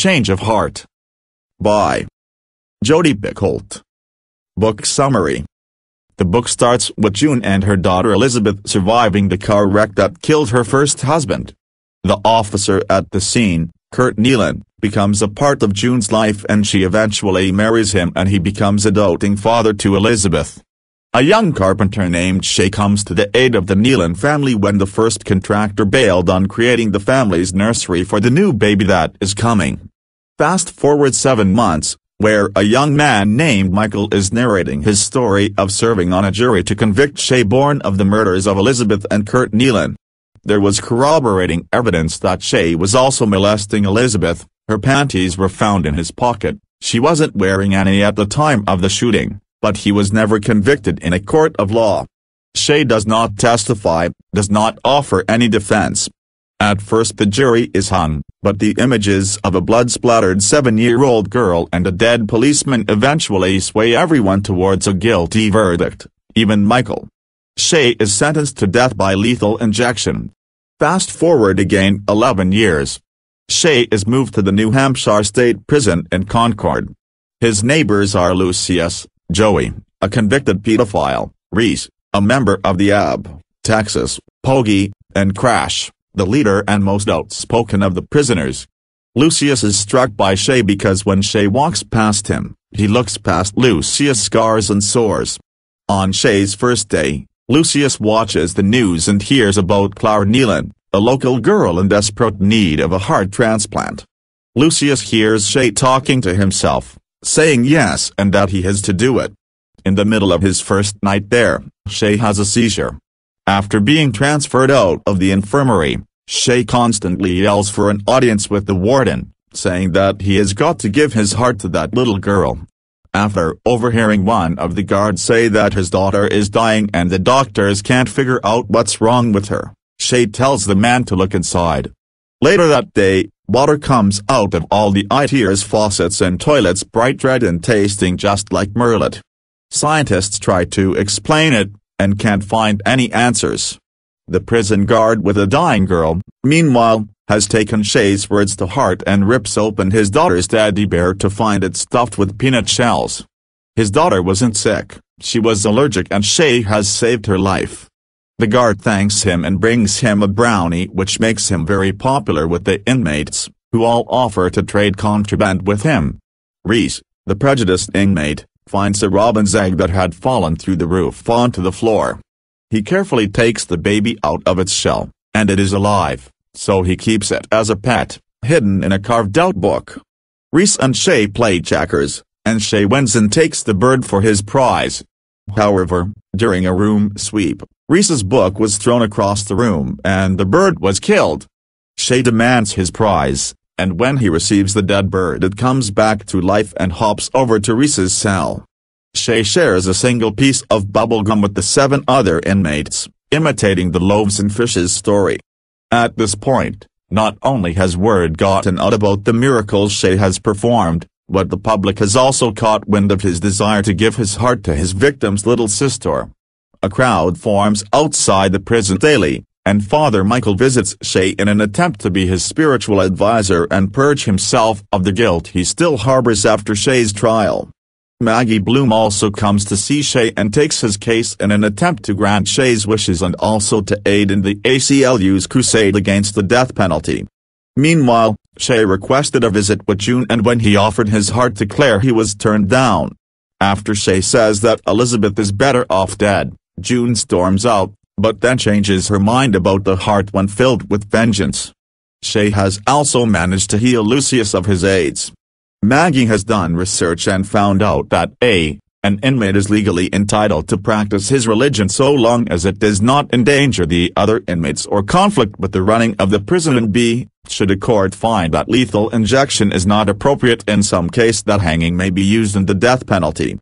Change of Heart by Jodi Bickholt. Book Summary The book starts with June and her daughter Elizabeth surviving the car wreck that killed her first husband. The officer at the scene, Kurt Nealon, becomes a part of June's life and she eventually marries him and he becomes a doting father to Elizabeth. A young carpenter named Shay comes to the aid of the Nealon family when the first contractor bailed on creating the family's nursery for the new baby that is coming. Fast forward seven months, where a young man named Michael is narrating his story of serving on a jury to convict Shayborn of the murders of Elizabeth and Kurt Nealon. There was corroborating evidence that Shay was also molesting Elizabeth, her panties were found in his pocket, she wasn't wearing any at the time of the shooting, but he was never convicted in a court of law. Shay does not testify, does not offer any defense. At first the jury is hung, but the images of a blood-splattered seven-year-old girl and a dead policeman eventually sway everyone towards a guilty verdict, even Michael. Shay is sentenced to death by lethal injection. Fast forward again 11 years. Shay is moved to the New Hampshire State Prison in Concord. His neighbors are Lucius, Joey, a convicted pedophile, Reese, a member of the AB, Texas, Pogie, and Crash, the leader and most outspoken of the prisoners. Lucius is struck by Shay because when Shay walks past him, he looks past Lucius' scars and sores. On Shay's first day, Lucius watches the news and hears about Clara Neelan, a local girl in desperate need of a heart transplant. Lucius hears Shay talking to himself, saying yes and that he has to do it. In the middle of his first night there, Shay has a seizure, after being transferred out of the infirmary, Shay constantly yells for an audience with the warden, saying that he has got to give his heart to that little girl. After overhearing one of the guards say that his daughter is dying and the doctors can't figure out what's wrong with her, Shay tells the man to look inside. Later that day, water comes out of all the ITR's faucets and toilets bright red and tasting just like Merlot. Scientists try to explain it, and can't find any answers. The prison guard with a dying girl, meanwhile, has taken Shay's words to heart and rips open his daughter's teddy bear to find it stuffed with peanut shells. His daughter wasn't sick, she was allergic and Shay has saved her life. The guard thanks him and brings him a brownie which makes him very popular with the inmates, who all offer to trade contraband with him. Reese, the prejudiced inmate, finds a robin's egg that had fallen through the roof onto the floor. He carefully takes the baby out of its shell, and it is alive, so he keeps it as a pet, hidden in a carved-out book. Reese and Shay play checkers, and Shay wins and takes the bird for his prize. However, during a room sweep, Reese's book was thrown across the room and the bird was killed. Shay demands his prize, and when he receives the dead bird it comes back to life and hops over to Reese's cell. Shay shares a single piece of bubblegum with the seven other inmates, imitating the loaves and fishes story. At this point, not only has word gotten out about the miracles Shay has performed, but the public has also caught wind of his desire to give his heart to his victim's little sister. A crowd forms outside the prison daily, and Father Michael visits Shay in an attempt to be his spiritual advisor and purge himself of the guilt he still harbors after Shay's trial. Maggie Bloom also comes to see Shay and takes his case in an attempt to grant Shay's wishes and also to aid in the ACLU's crusade against the death penalty. Meanwhile, Shay requested a visit with June and when he offered his heart to Claire he was turned down. After Shay says that Elizabeth is better off dead, June storms out, but then changes her mind about the heart when filled with vengeance. Shay has also managed to heal Lucius of his aids. Maggie has done research and found out that A. An inmate is legally entitled to practice his religion so long as it does not endanger the other inmates or conflict with the running of the prison and b, should a court find that lethal injection is not appropriate in some case that hanging may be used in the death penalty.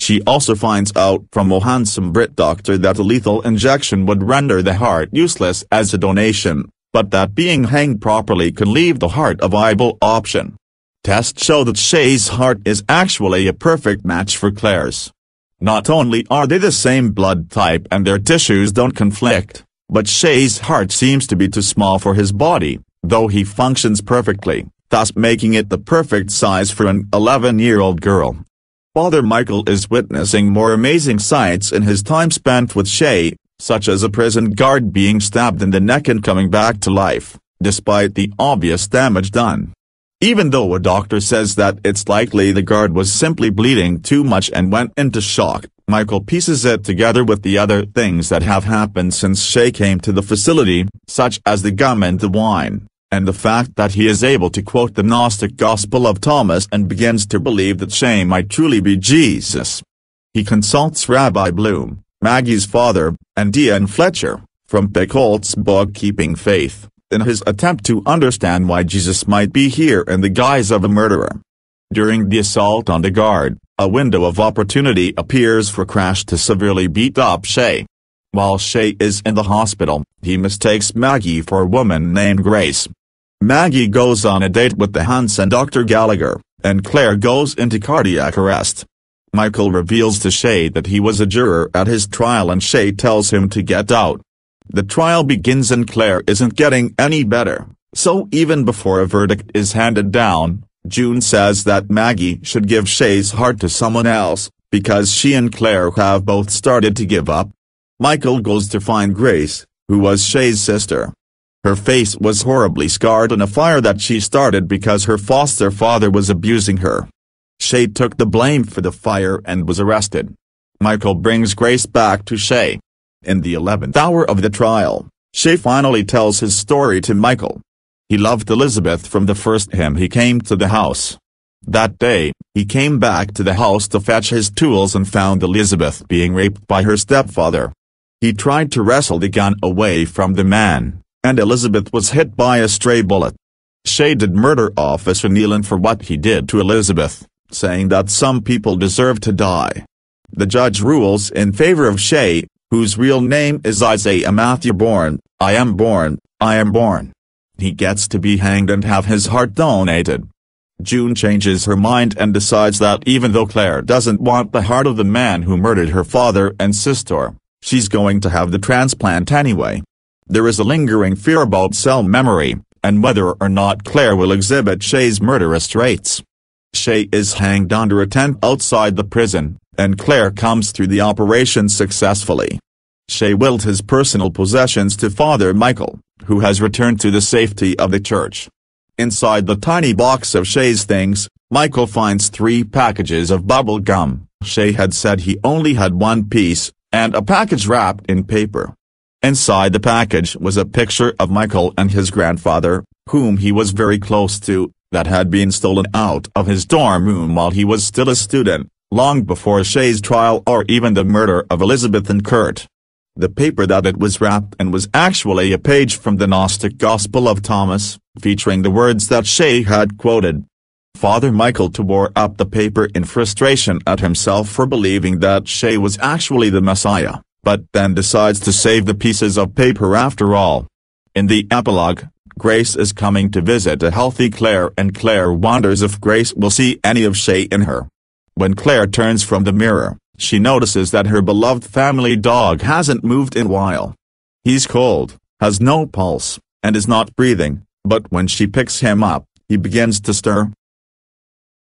She also finds out from a handsome Brit doctor that a lethal injection would render the heart useless as a donation, but that being hanged properly can leave the heart a viable option. Tests show that Shay's heart is actually a perfect match for Claire's. Not only are they the same blood type and their tissues don't conflict, but Shay's heart seems to be too small for his body, though he functions perfectly, thus making it the perfect size for an 11-year-old girl. Father Michael is witnessing more amazing sights in his time spent with Shay, such as a prison guard being stabbed in the neck and coming back to life, despite the obvious damage done. Even though a doctor says that it's likely the guard was simply bleeding too much and went into shock, Michael pieces it together with the other things that have happened since Shay came to the facility, such as the gum and the wine and the fact that he is able to quote the Gnostic Gospel of Thomas and begins to believe that Shay might truly be Jesus. He consults Rabbi Bloom, Maggie's father, and Ian Fletcher, from Pickholt's book Keeping Faith, in his attempt to understand why Jesus might be here in the guise of a murderer. During the assault on the guard, a window of opportunity appears for Crash to severely beat up Shay. While Shay is in the hospital, he mistakes Maggie for a woman named Grace, Maggie goes on a date with the handsome Dr. Gallagher, and Claire goes into cardiac arrest. Michael reveals to Shay that he was a juror at his trial and Shay tells him to get out. The trial begins and Claire isn't getting any better, so even before a verdict is handed down, June says that Maggie should give Shay's heart to someone else, because she and Claire have both started to give up. Michael goes to find Grace, who was Shay's sister. Her face was horribly scarred in a fire that she started because her foster father was abusing her. Shay took the blame for the fire and was arrested. Michael brings Grace back to Shay. In the 11th hour of the trial, Shay finally tells his story to Michael. He loved Elizabeth from the first time he came to the house. That day, he came back to the house to fetch his tools and found Elizabeth being raped by her stepfather. He tried to wrestle the gun away from the man, and Elizabeth was hit by a stray bullet. Shea did murder Officer Nealon for what he did to Elizabeth, saying that some people deserve to die. The judge rules in favor of Shea, whose real name is Isaiah Matthew Bourne, I am born, I am born. He gets to be hanged and have his heart donated. June changes her mind and decides that even though Claire doesn't want the heart of the man who murdered her father and sister, she's going to have the transplant anyway there is a lingering fear about cell memory, and whether or not Claire will exhibit Shay's murderous traits. Shay is hanged under a tent outside the prison, and Claire comes through the operation successfully. Shay willed his personal possessions to Father Michael, who has returned to the safety of the church. Inside the tiny box of Shay's things, Michael finds three packages of bubble gum. Shay had said he only had one piece, and a package wrapped in paper. Inside the package was a picture of Michael and his grandfather, whom he was very close to, that had been stolen out of his dorm room while he was still a student, long before Shay's trial or even the murder of Elizabeth and Kurt. The paper that it was wrapped in was actually a page from the Gnostic Gospel of Thomas, featuring the words that Shay had quoted. Father Michael tore up the paper in frustration at himself for believing that Shay was actually the Messiah but then decides to save the pieces of paper after all. In the epilogue, Grace is coming to visit a healthy Claire and Claire wonders if Grace will see any of Shay in her. When Claire turns from the mirror, she notices that her beloved family dog hasn't moved in a while. He's cold, has no pulse, and is not breathing, but when she picks him up, he begins to stir.